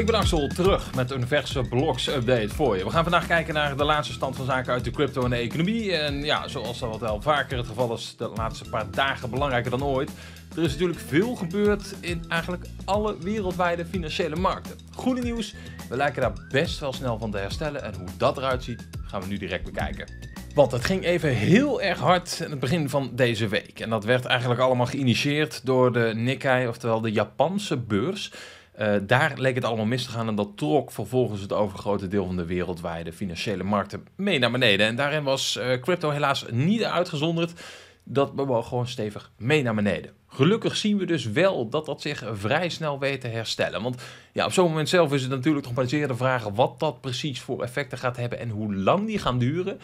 Ik ben Axel terug met een verse blogs update voor je. We gaan vandaag kijken naar de laatste stand van zaken uit de crypto en de economie. En ja, zoals dat wel vaker het geval is, de laatste paar dagen belangrijker dan ooit. Er is natuurlijk veel gebeurd in eigenlijk alle wereldwijde financiële markten. Goede nieuws, we lijken daar best wel snel van te herstellen. En hoe dat eruit ziet, gaan we nu direct bekijken. Want het ging even heel erg hard in het begin van deze week. En dat werd eigenlijk allemaal geïnitieerd door de Nikkei, oftewel de Japanse beurs. Eh, daar leek het allemaal mis te gaan en dat trok vervolgens het overgrote deel van de wereldwijde financiële markten mee naar beneden. En daarin was eh, crypto helaas niet uitgezonderd. Dat bewoog gewoon stevig mee naar beneden. Gelukkig zien we dus wel dat dat zich vrij snel weet te herstellen. Want ja, op zo'n moment zelf is het natuurlijk nog maar zeer de vraag wat dat precies voor effecten gaat hebben en hoe lang die gaan duren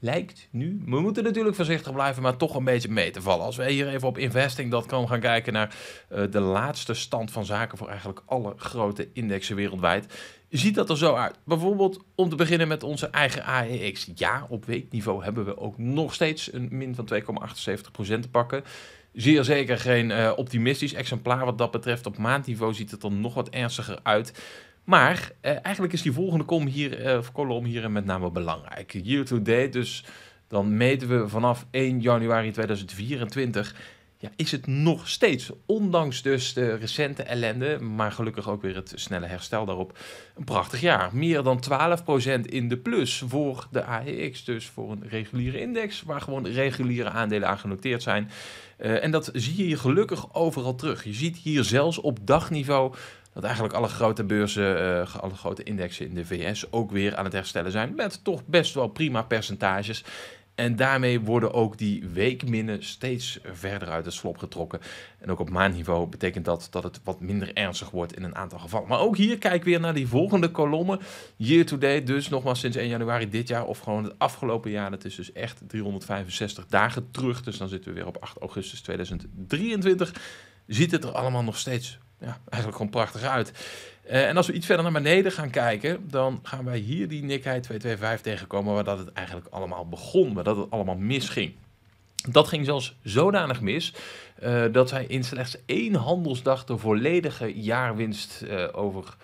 lijkt nu. We moeten natuurlijk voorzichtig blijven, maar toch een beetje mee te vallen. Als we hier even op investing gaan kijken naar eh, de laatste stand van zaken voor eigenlijk alle grote indexen wereldwijd. Ziet dat er zo uit? Bijvoorbeeld om te beginnen met onze eigen AEX. Ja, op weekniveau hebben we ook nog steeds een min van 2,78% te pakken. Zeer zeker geen eh, optimistisch exemplaar wat dat betreft. Op maandniveau ziet het er nog wat ernstiger uit. Maar eh, eigenlijk is die volgende kolom hier, uh, kolom hier met name belangrijk. Year to date, dus dan meten we vanaf 1 januari 2024. Ja, is het nog steeds, ondanks dus de recente ellende, maar gelukkig ook weer het snelle herstel daarop, een prachtig jaar. Meer dan 12% in de plus voor de AEX, dus voor een reguliere index, waar gewoon reguliere aandelen aan genoteerd zijn. Eh, en dat zie je hier gelukkig overal terug. Je ziet hier zelfs op dagniveau dat eigenlijk alle grote beurzen, eh, alle grote indexen in de VS ook weer aan het herstellen zijn. Met toch best wel prima percentages. En daarmee worden ook die weekminnen steeds verder uit de slop getrokken. En ook op maandniveau betekent dat dat het wat minder ernstig wordt in een aantal gevallen. Maar ook hier kijk weer naar die volgende kolommen. Year to date, dus nogmaals sinds 1 januari dit jaar of gewoon het afgelopen jaar. Dat is dus echt 365 dagen terug. Dus dan zitten we weer op 8 augustus 2023. Ziet het er allemaal nog steeds ja, eigenlijk gewoon prachtig uit. Eh, en als we iets verder naar beneden gaan kijken, dan gaan wij hier die Nikkei 225 tegenkomen waar dat het eigenlijk allemaal begon, waar dat het allemaal misging. Dat ging zelfs zodanig mis eh, dat zij in slechts één handelsdag de volledige jaarwinst eh, over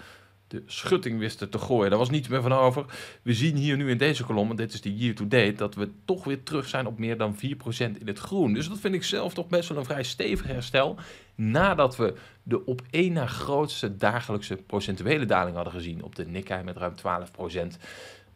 de schutting wisten te gooien. Daar was niets meer van over. We zien hier nu in deze kolom, en dit is de year-to-date, dat we toch weer terug zijn op meer dan 4% in het groen. Dus dat vind ik zelf toch best wel een vrij stevig herstel nadat we de op één na grootste dagelijkse procentuele daling hadden gezien op de Nikkei met ruim 12 procent.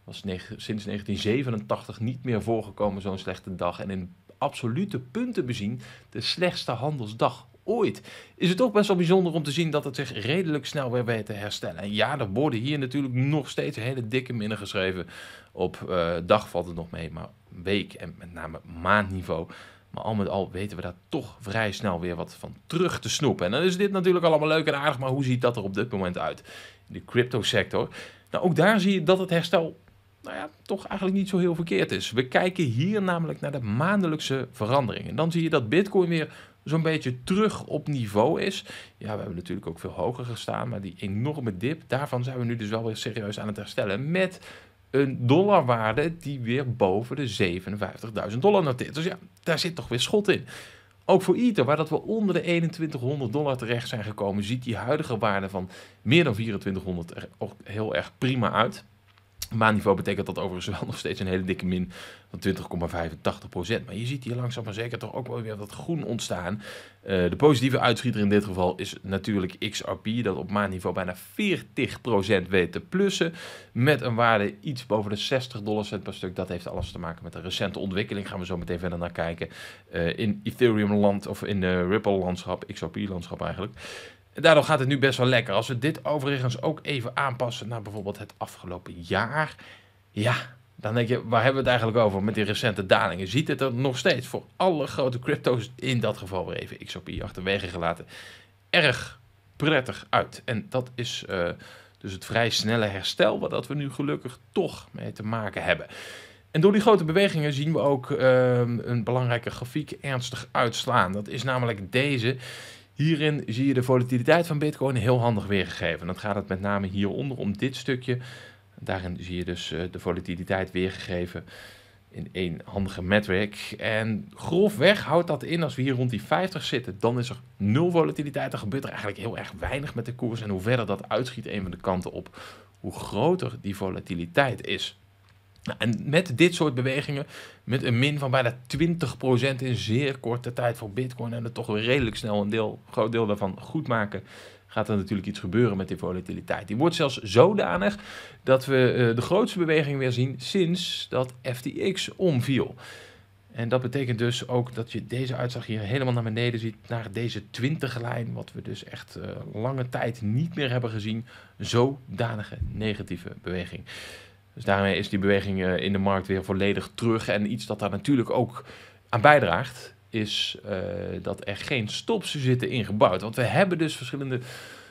Was sinds 1987 niet meer voorgekomen zo'n slechte dag. En in absolute punten bezien de slechtste handelsdag ooit. Is het ook best wel bijzonder om te zien dat het zich redelijk snel weer weet te herstellen. En ja, er worden hier natuurlijk nog steeds hele dikke minnen geschreven. Op eh, dag valt het nog mee, maar week en met name maandniveau maar al met al weten we daar toch vrij snel weer wat van terug te snoepen. En dan is dit natuurlijk allemaal leuk en aardig, maar hoe ziet dat er op dit moment uit? De crypto-sector? Nou, ook daar zie je dat het herstel nou ja, toch eigenlijk niet zo heel verkeerd is. We kijken hier namelijk naar de maandelijkse veranderingen. Dan zie je dat Bitcoin weer zo'n beetje terug op niveau is. Ja, we hebben natuurlijk ook veel hoger gestaan, maar die enorme dip, daarvan zijn we nu dus wel weer serieus aan het herstellen met een dollarwaarde die weer boven de 57.000 dollar noteert. Dus ja, daar zit toch weer schot in. Ook voor Ether, waar dat we onder de 2100 dollar terecht zijn gekomen, ziet die huidige waarde van meer dan 2400 er ook heel erg prima uit. Maanniveau betekent dat overigens wel nog steeds een hele dikke min van 20,85 Maar je ziet hier langzaam maar zeker toch ook wel weer wat groen ontstaan. Eh, de positieve uitschieter in dit geval is natuurlijk XRP, dat op maandniveau bijna 40 weet te plussen. Met een waarde iets boven de 60 dollar cent per stuk. Dat heeft alles te maken met de recente ontwikkeling. Gaan we zo meteen verder naar kijken. Eh, in Ethereum land of in de Ripple landschap, XRP landschap eigenlijk daardoor gaat het nu best wel lekker. Als we dit overigens ook even aanpassen naar bijvoorbeeld het afgelopen jaar. Ja, dan denk je, waar hebben we het eigenlijk over met die recente dalingen? Ziet het er nog steeds voor alle grote crypto's, in dat geval weer even XOP achterwege gelaten, erg prettig uit. En dat is eh, dus het vrij snelle herstel waar dat we nu gelukkig toch mee te maken hebben. En door die grote bewegingen zien we ook ehm, een belangrijke grafiek ernstig uitslaan. Dat is namelijk deze. Hierin zie je de volatiliteit van Bitcoin heel handig weergegeven. Dan gaat het met name hieronder om dit stukje. Daarin zie je dus eh, de volatiliteit weergegeven in één handige metric. En grofweg houdt dat in als we hier rond die 50 zitten, dan is er nul volatiliteit. Dan gebeurt er eigenlijk heel erg weinig met de koers. En hoe verder dat uitschiet een van de kanten op, hoe groter die volatiliteit is. Nou, en met dit soort bewegingen, met een min van bijna 20% in zeer korte tijd voor Bitcoin en het toch weer redelijk snel een deel, groot deel daarvan goed maken, gaat er natuurlijk iets gebeuren met die volatiliteit. Die wordt zelfs zodanig dat we eh, de grootste beweging weer zien sinds dat FTX omviel. En dat betekent dus ook dat je deze uitslag hier helemaal naar beneden ziet, naar deze 20-lijn, wat we dus echt eh, lange tijd niet meer hebben gezien. Zodanige negatieve beweging. Dus daarmee is die beweging eh, in de markt weer volledig terug. En iets dat daar natuurlijk ook aan bijdraagt, is eh, dat er geen stops zitten ingebouwd. Want we hebben dus verschillende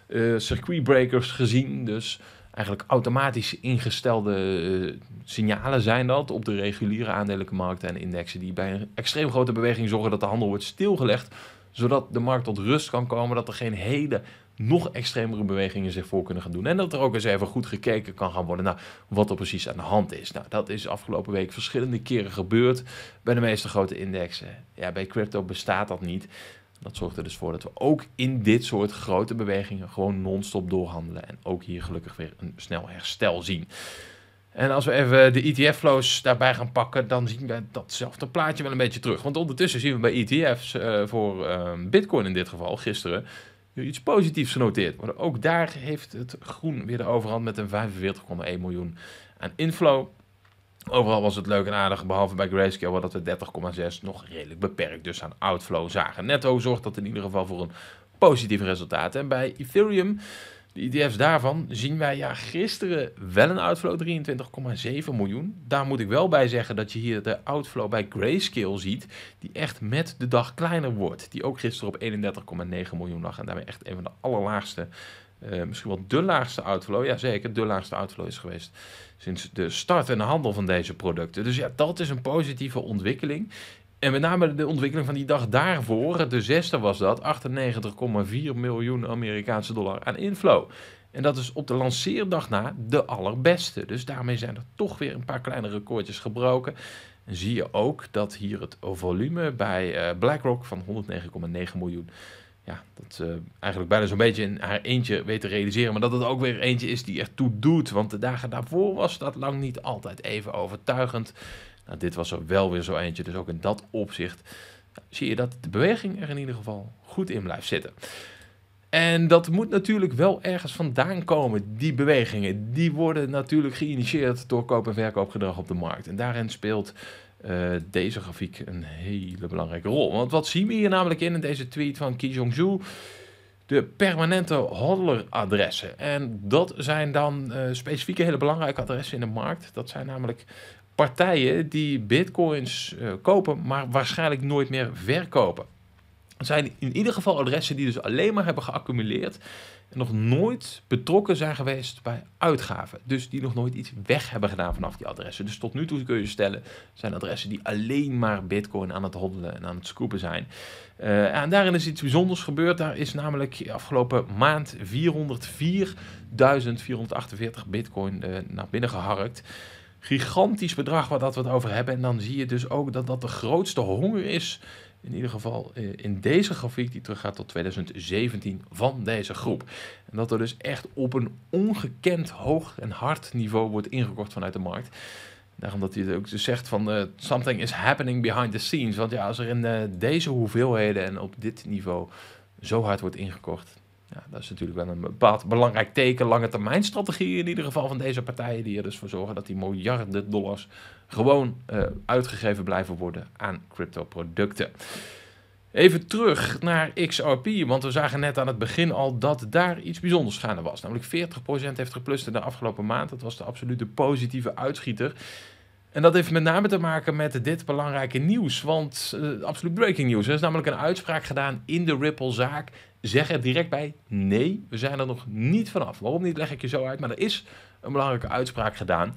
uh, eh, breakers gezien. Dus eigenlijk automatisch ingestelde signalen zijn dat op de reguliere aandelenmarkten en indexen. Die bij een extreem grote beweging zorgen dat de handel wordt stilgelegd. Zodat de markt tot rust kan komen, dat er geen hele nog extremere bewegingen zich voor kunnen gaan doen. En dat er ook eens even goed gekeken kan gaan worden naar wat er precies aan de hand is. Nou, dat is afgelopen week verschillende keren gebeurd bij de meeste grote indexen. Ja, bij crypto bestaat dat niet. Dat zorgt er dus voor dat we ook in dit soort grote bewegingen gewoon non-stop doorhandelen. En ook hier gelukkig weer een snel herstel zien. En als we even de ETF-flows daarbij gaan pakken, dan zien we datzelfde plaatje wel een beetje terug. Want ondertussen zien we bij ETF's eh, voor ehm, Bitcoin in dit geval gisteren iets positiefs genoteerd worden. Ook daar heeft het groen weer de overhand met een 45,1 miljoen aan inflow. Overal was het leuk en aardig, behalve bij Grayscale, waar dat we 30,6 nog redelijk beperkt dus aan outflow zagen. Netto zorgt dat in ieder geval voor een positief resultaat. En bij Ethereum de ETF's daarvan zien wij ja, gisteren wel een outflow, 23,7 miljoen. Daar moet ik wel bij zeggen dat je hier de outflow bij Grayscale ziet, die echt met de dag kleiner wordt. Die ook gisteren op 31,9 miljoen lag en daarmee echt een van de allerlaagste, eh, misschien wel de laagste outflow, ja zeker, de laagste outflow is geweest sinds de start en de handel van deze producten. Dus ja, dat is een positieve ontwikkeling. En met name de ontwikkeling van die dag daarvoor, de zesde was dat, 98,4 miljoen Amerikaanse dollar aan inflow. En dat is op de lanceerdag na de allerbeste. Dus daarmee zijn er toch weer een paar kleine recordjes gebroken. En zie je ook dat hier het volume bij eh, BlackRock van 109,9 miljoen. Ja, dat uh, eigenlijk bijna zo'n beetje in haar eentje weet te realiseren. Maar dat het ook weer eentje is die ertoe doet. Want de dagen daarvoor was dat lang niet altijd even overtuigend. Nou, dit was er wel weer zo eentje. Dus ook in dat opzicht zie je dat de beweging er in ieder geval goed in blijft zitten. En dat moet natuurlijk wel ergens vandaan komen. Die bewegingen, die worden natuurlijk geïnitieerd door koop- en verkoopgedrag op de markt. En daarin speelt eh, deze grafiek een hele belangrijke rol. Want wat zien we hier namelijk in, in deze tweet van Ki jong De permanente adressen. En dat zijn dan uh, specifieke hele belangrijke adressen in de markt. Dat zijn namelijk partijen die bitcoins eh, kopen, maar waarschijnlijk nooit meer verkopen. Het zijn in ieder geval adressen die dus alleen maar hebben geaccumuleerd en nog nooit betrokken zijn geweest bij uitgaven. Dus die nog nooit iets weg hebben gedaan vanaf die adressen. Dus tot nu toe kun je stellen, zijn adressen die alleen maar bitcoin aan het hoddelen en aan het scoopen zijn. Eh, en daarin is iets bijzonders gebeurd. Daar is namelijk afgelopen maand 404.448 bitcoin eh, naar binnen geharkt gigantisch bedrag wat dat we het over hebben. En dan zie je dus ook dat dat de grootste honger is. In ieder geval eh, in deze grafiek, die teruggaat tot 2017 van deze groep. En dat er dus echt op een ongekend hoog en hard niveau wordt ingekocht vanuit de markt. Daarom dat hij ook dus zegt van eh, something is happening behind the scenes. Want ja, als er in eh, deze hoeveelheden en op dit niveau zo hard wordt ingekocht, ja, dat is natuurlijk wel een bepaald belangrijk teken, lange termijn strategie in ieder geval van deze partijen, die er dus voor zorgen dat die miljarden dollars gewoon eh, uitgegeven blijven worden aan crypto producten Even terug naar XRP, want we zagen net aan het begin al dat daar iets bijzonders gaande was. Namelijk 40% heeft geplust in de afgelopen maand. Dat was de absolute positieve uitschieter. En dat heeft met name te maken met dit belangrijke nieuws. Want eh, absoluut breaking news. Er is namelijk een uitspraak gedaan in de Ripple-zaak. Zeg er direct bij: nee, we zijn er nog niet vanaf. Waarom niet, leg ik je zo uit. Maar er is een belangrijke uitspraak gedaan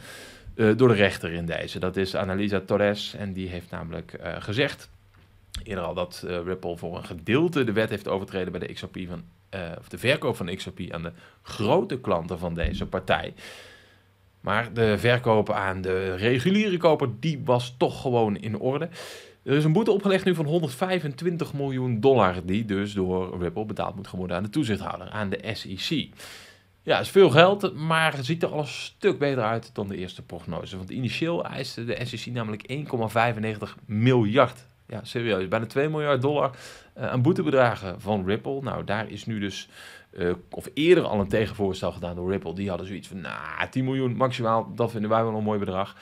eh, door de rechter in deze. Dat is Annalisa Torres. En die heeft namelijk eh, gezegd. Eerder al dat Ripple voor een gedeelte de wet heeft overtreden bij de XRP van, of de verkoop van XRP aan de grote klanten van deze partij. Maar de verkoop aan de reguliere koper, die was toch gewoon in orde. Er is een boete opgelegd nu van 125 miljoen dollar, die dus door Ripple betaald moet worden aan de toezichthouder, aan de SEC. Ja, is veel geld, maar het ziet er al een stuk beter uit dan de eerste prognose. Want initieel eiste de SEC namelijk 1,95 miljard. Ja, serieus, bijna 2 miljard dollar eh, aan boetebedragen van Ripple. Nou, daar is nu dus eh, of eerder al een tegenvoorstel gedaan door Ripple. Die hadden zoiets van, nou, 10 miljoen maximaal, dat vinden wij wel een mooi bedrag.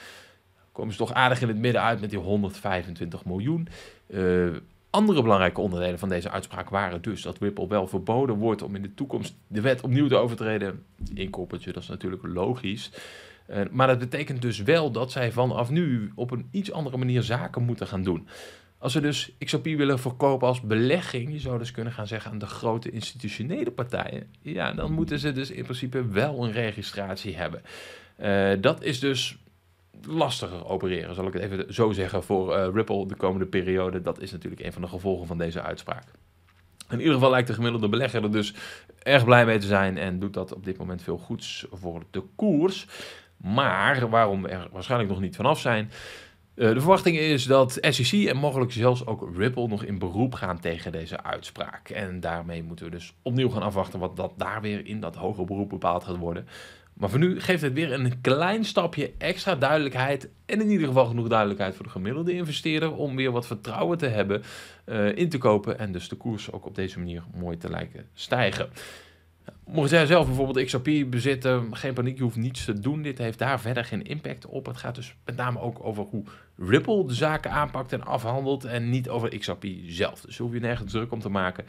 Komen ze toch aardig in het midden uit met die 125 miljoen. Eh, andere belangrijke onderdelen van deze uitspraak waren dus dat Ripple wel verboden wordt om in de toekomst de wet opnieuw te overtreden. In dat is natuurlijk logisch. Eh, maar dat betekent dus wel dat zij vanaf nu op een iets andere manier zaken moeten gaan doen. Als we dus XOP willen verkopen als belegging, je zou dus kunnen gaan zeggen aan de grote institutionele partijen, ja, dan moeten ze dus in principe wel een registratie hebben. Eh, dat is dus lastiger opereren, zal ik het even zo zeggen, voor eh, Ripple de komende periode. Dat is natuurlijk een van de gevolgen van deze uitspraak. In ieder geval lijkt de gemiddelde belegger er dus erg blij mee te zijn en doet dat op dit moment veel goeds voor de koers. Maar waarom we er waarschijnlijk nog niet vanaf zijn, eh, de verwachting is dat SEC en mogelijk zelfs ook Ripple nog in beroep gaan tegen deze uitspraak. En daarmee moeten we dus opnieuw gaan afwachten wat dat daar weer in dat hoger beroep bepaald gaat worden. Maar voor nu geeft het weer een klein stapje extra duidelijkheid. En in ieder geval genoeg duidelijkheid voor de gemiddelde investeerder. Om weer wat vertrouwen te hebben eh, in te kopen. En dus de koers ook op deze manier mooi te lijken stijgen. Mocht jij zelf bijvoorbeeld XRP bezitten, geen paniek, je hoeft niets te doen. Dit heeft daar verder geen impact op. Het gaat dus met name ook over hoe Ripple de zaken aanpakt en afhandelt en niet over XRP zelf. Dus hoef je nergens druk om te maken.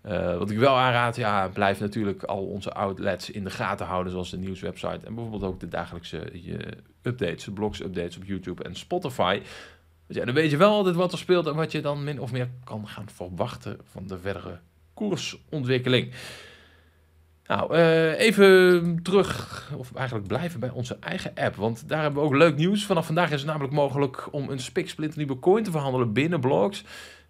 Eh, wat ik wel aanraad, ja, blijf natuurlijk al onze outlets in de gaten houden, zoals de nieuwswebsite en bijvoorbeeld ook de dagelijkse je updates, de blogs updates op YouTube en Spotify. Dus ja, dan weet je wel altijd wat er speelt en wat je dan min of meer kan gaan verwachten van de verdere koersontwikkeling. Nou, eh, even terug, of eigenlijk blijven bij onze eigen app. Want daar hebben we ook leuk nieuws. Vanaf vandaag is het namelijk mogelijk om een nieuwe coin te verhandelen binnen Blocks.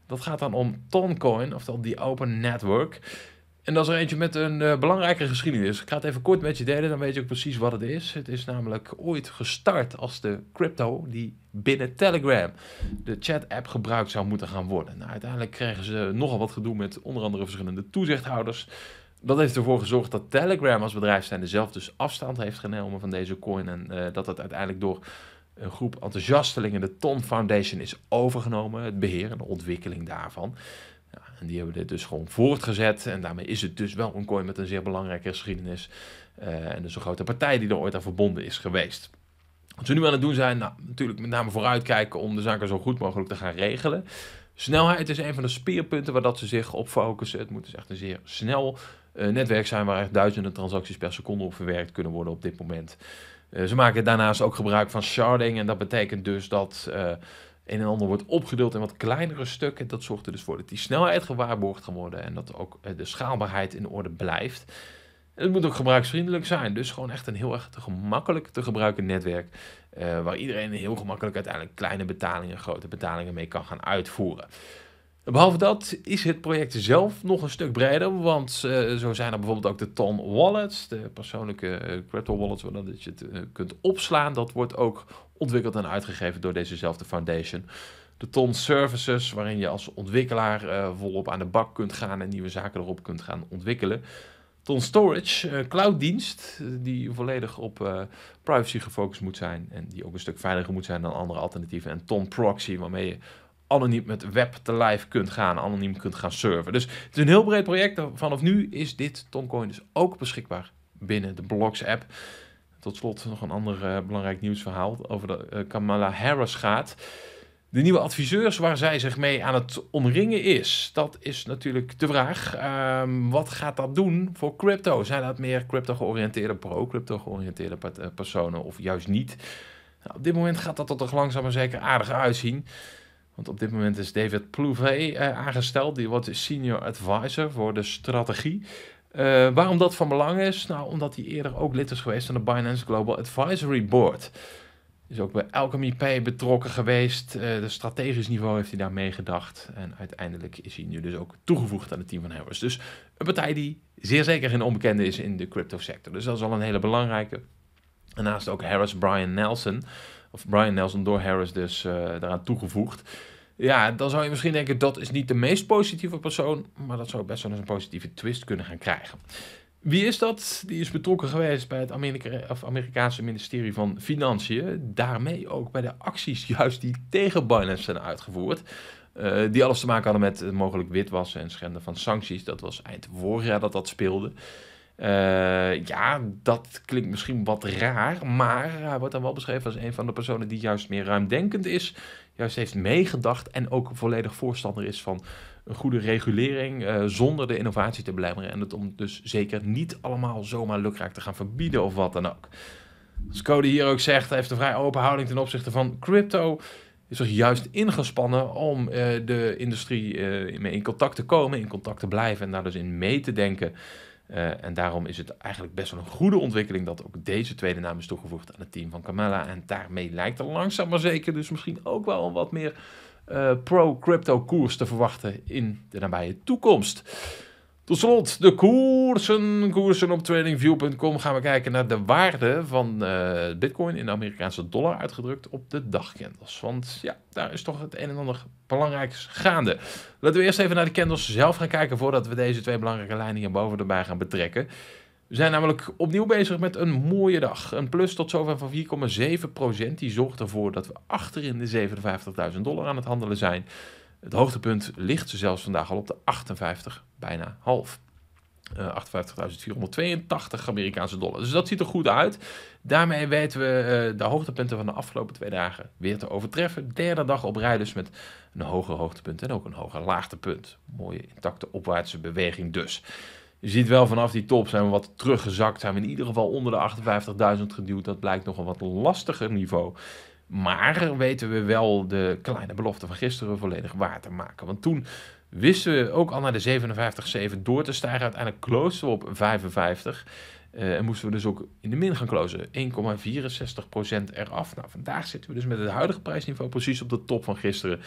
Dat gaat dan om Toncoin, oftewel die Open Network. En dat is er eentje met een eh, belangrijke geschiedenis. Ik ga het even kort met je delen, dan weet je ook precies wat het is. Het is namelijk ooit gestart als de crypto die binnen Telegram de chat-app gebruikt zou moeten gaan worden. Nou, uiteindelijk kregen ze nogal wat gedoe met onder andere verschillende toezichthouders dat heeft ervoor gezorgd dat Telegram als bedrijf zijn zelf dus afstand heeft genomen van deze coin. En eh, dat het uiteindelijk door een groep enthousiastelingen de Ton Foundation is overgenomen. Het beheer en de ontwikkeling daarvan. Ja, en die hebben dit dus gewoon voortgezet. En daarmee is het dus wel een coin met een zeer belangrijke geschiedenis. Eh, en dus een grote partij die er ooit aan verbonden is geweest. Wat ze nu aan het doen zijn, nou, natuurlijk met name vooruitkijken om de zaken zo goed mogelijk te gaan regelen. Snelheid is een van de speerpunten waar dat ze zich op focussen. Het moet dus echt een zeer snel eh, netwerk zijn waar echt duizenden transacties per seconde op verwerkt kunnen worden op dit moment. Eh, ze maken daarnaast ook gebruik van sharding en dat betekent dus dat eh, een en ander wordt opgedeeld in wat kleinere stukken. Dat zorgt er dus voor dat die snelheid gewaarborgd kan worden en dat ook de schaalbaarheid in orde blijft. het moet ook gebruiksvriendelijk zijn. Dus gewoon echt een heel erg gemakkelijk te gebruiken netwerk. waar iedereen heel gemakkelijk uiteindelijk kleine betalingen, grote betalingen mee kan gaan uitvoeren. Behalve dat is het project zelf nog een stuk breder, want eh, zo zijn er bijvoorbeeld ook de Ton Wallets, de persoonlijke eh, crypto wallets, waar je het eh, kunt opslaan. Dat wordt ook ontwikkeld en uitgegeven door dezezelfde foundation. De Ton Services, waarin je als ontwikkelaar volop aan de bak kunt gaan en nieuwe zaken erop kunt gaan ontwikkelen. Ton Storage, een clouddienst, die volledig op privacy gefocust moet zijn en die ook een stuk veiliger moet zijn dan andere alternatieven. En Ton Proxy, waarmee je anoniem met web te live kunt gaan, anoniem kunt gaan surfen. Dus het is een heel breed project. Vanaf nu is dit Toncoin dus ook beschikbaar binnen de Blocks app. Tot slot nog een ander eh, belangrijk nieuwsverhaal over de eh, Kamala Harris gaat. De nieuwe adviseurs waar zij zich mee aan het omringen is. Dat is natuurlijk de vraag. Ehm, wat gaat dat doen voor crypto? Zijn dat meer crypto-georiënteerde, pro-crypto-georiënteerde eh, personen of juist niet? Nou, op dit moment gaat dat er toch langzaam maar zeker aardig uitzien. Want op dit moment is David Plouvet eh, aangesteld. Die wordt senior advisor voor de strategie. Eh, waarom dat van belang is? Nou, omdat hij eerder ook lid is geweest van de Binance Global Advisory Board. Is ook bij Alchemy Pay betrokken geweest. Eh, de strategisch niveau heeft hij daar meegedacht. En uiteindelijk is hij nu dus ook toegevoegd aan het team van Harris. Dus een partij die zeer zeker geen onbekende is in de crypto sector. Dus dat is al een hele belangrijke. Daarnaast naast ook Harris Brian Nelson of Brian Nelson door Harris dus daaraan eh, toegevoegd. Ja, dan zou je misschien denken dat is niet de meest positieve persoon, maar dat zou best wel eens een positieve twist kunnen gaan krijgen. Wie is dat? Die is betrokken geweest bij het of Amerikaanse ministerie van Financiën. Daarmee ook bij de acties juist die tegen Binance zijn uitgevoerd. Eh, die alles te maken hadden met mogelijk witwassen en schenden van sancties. Dat was eind vorig jaar dat dat speelde. Eh, ja, dat klinkt misschien wat raar, maar hij wordt dan wel beschreven als een van de personen die juist meer ruimdenkend is, juist heeft meegedacht en ook volledig voorstander is van een goede regulering eh, zonder de innovatie te belemmeren en het om dus zeker niet allemaal zomaar lukraak te gaan verbieden of wat dan ook. Als Cody hier ook zegt, hij heeft een vrij open houding ten opzichte van crypto is er juist ingespannen om eh, de industrie uh, in contact te komen, in contact te blijven en daar dus in mee te denken. Eh, en daarom is het eigenlijk best wel een goede ontwikkeling dat ook deze tweede naam is toegevoegd aan het team van Camella. En daarmee lijkt er langzaam maar zeker dus misschien ook wel een wat meer eh, pro-crypto koers te verwachten in de nabije toekomst. Tot slot de koersen. Koersen op tradingview.com gaan we kijken naar de waarde van eh, bitcoin in de Amerikaanse dollar uitgedrukt op de dagcandles. Want ja, daar is toch het een en ander belangrijks gaande. Laten we eerst even naar de candles zelf gaan kijken voordat we deze twee belangrijke lijnen hierboven erbij gaan betrekken. We zijn namelijk opnieuw bezig met een mooie dag. Een plus tot zover van 4,7%. Die zorgt ervoor dat we achterin de 57.000 dollar aan het handelen zijn. Het hoogtepunt ligt zelfs vandaag al op de 58, bijna half. 58.482 eh, Amerikaanse dollar. Dus dat ziet er goed uit. Daarmee weten we eh, de hoogtepunten van de afgelopen twee dagen weer te overtreffen. Derde dag op rij dus met een hoger hoogtepunt en ook een hoger laagtepunt. Mooie intacte opwaartse beweging dus. Je ziet wel vanaf die top zijn we wat teruggezakt. Zijn we in ieder geval onder de 58.000 geduwd. Dat blijkt nog een wat lastiger niveau. Maar weten we wel de kleine belofte van gisteren volledig waar te maken. Want toen wisten we ook al naar de 57,7 door te stijgen. Uiteindelijk closen we op 55. Eh, en moesten we dus ook in de min gaan closen. 1,64% eraf. Nou, vandaag zitten we dus met het huidige prijsniveau precies op de top van gisteren.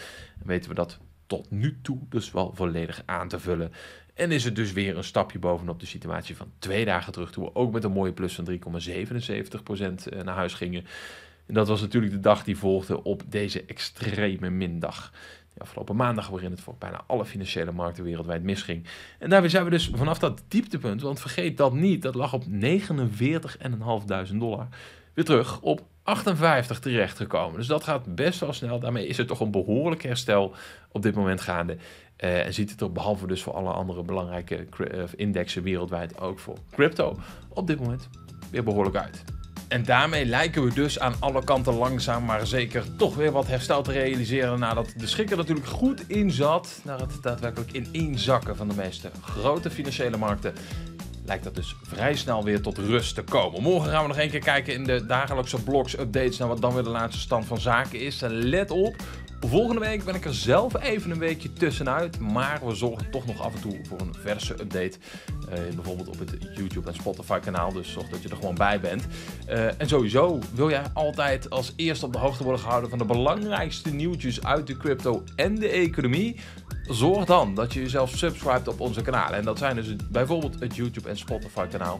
En weten we dat tot nu toe dus wel volledig aan te vullen. En is het dus weer een stapje bovenop de situatie van twee dagen terug, toen we ook met een mooie plus van 3,77% eh, naar huis gingen. En dat was natuurlijk de dag die volgde op deze extreme mindag. De afgelopen maandag waarin het voor bijna alle financiële markten wereldwijd misging. En daarmee zijn we dus vanaf dat dieptepunt, want vergeet dat niet, dat lag op 49.500 dollar, weer terug op 58 terechtgekomen. Dus dat gaat best wel snel. Daarmee is er toch een behoorlijk herstel op dit moment gaande. Eh, en ziet het er behalve dus voor alle andere belangrijke eh, indexen wereldwijd ook voor crypto op dit moment weer behoorlijk uit. En daarmee lijken we dus aan alle kanten langzaam maar zeker toch weer wat herstel te realiseren nadat de schikker natuurlijk goed in zat naar het daadwerkelijk in één zakken van de meeste grote financiële markten lijkt dat dus vrij snel weer tot rust te komen. Morgen gaan we nog een keer kijken in de dagelijkse blogs updates naar wat dan weer de laatste stand van zaken is. Let op, Volgende week ben ik er zelf even een weekje tussenuit, maar we zorgen toch nog af en toe voor een verse update. Eh, bijvoorbeeld op het YouTube en Spotify kanaal, dus zorg dat je er gewoon bij bent. Eh, en sowieso wil jij altijd als eerste op de hoogte worden gehouden van de belangrijkste nieuwtjes uit de crypto en de economie? Zorg dan dat je jezelf subscribt op onze kanalen. En dat zijn dus bijvoorbeeld het YouTube en Spotify kanaal.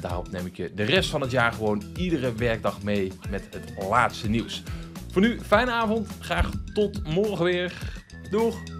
Daarop neem ik je de rest van het jaar gewoon iedere werkdag mee met het laatste nieuws. Voor nu, fijne avond. Graag tot morgen weer. Doeg!